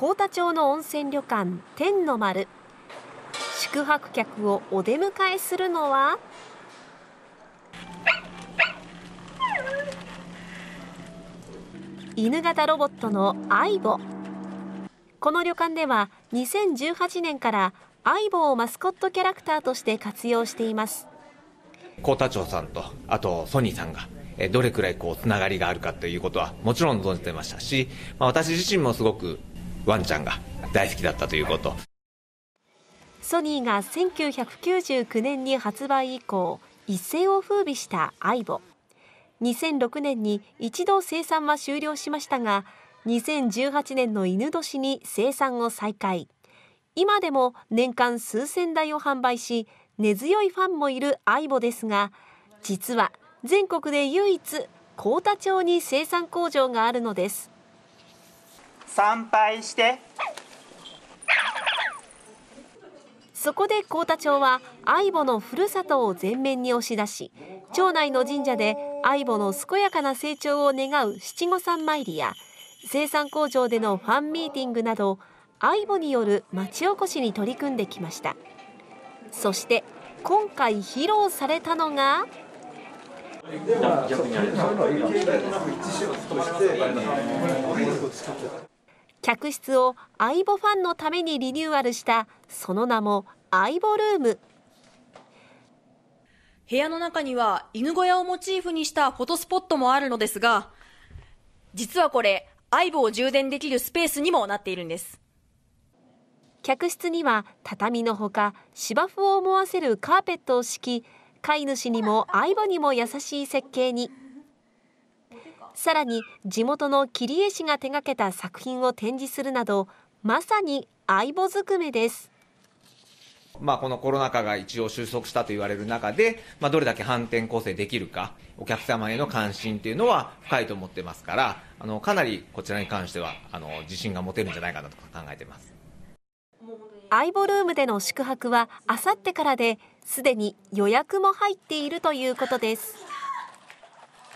幸田町の温泉旅館天の丸宿泊客をお出迎えするのは犬型ロボットのアイボこの旅館では2018年からアイボをマスコットキャラクターとして活用しています幸田町さんとあとソニーさんがどれくらいこうつながりがあるかということはもちろん存じてましたし、まあ、私自身もすごくワンちゃんが大好きだったということソニーが1999年に発売以降一世を風靡した i v o 2006年に一度生産は終了しましたが2018年の犬年に生産を再開今でも年間数千台を販売し根強いファンもいる iVo ですが実は全国で唯一幸田町に生産工場があるのです参拝してそこで幸田町は相母のふるさとを前面に押し出し町内の神社で相母の健やかな成長を願う七五三参りや生産工場でのファンミーティングなど相母による町おこしに取り組んできましたそして今回披露されたのが客室を相棒ファンのためにリニューアルしたその名も相棒ルーム部屋の中には犬小屋をモチーフにしたフォトスポットもあるのですが実はこれ相棒を充電できるスペースにもなっているんです客室には畳のほか芝生を思わせるカーペットを敷き飼い主にも相棒にも優しい設計に。さらに地元の切江市が手掛けた作品を展示するなどまさに相棒ずくめです。まあ、このコロナ禍が一応収束したと言われる中で、まあ、どれだけ反転構成できるか、お客様への関心というのは深いと思ってますから、あのかなりこちらに関してはあの自信が持てるんじゃないかなと考えてます。相棒ルームでの宿泊はあさってからで、すでに予約も入っているということです。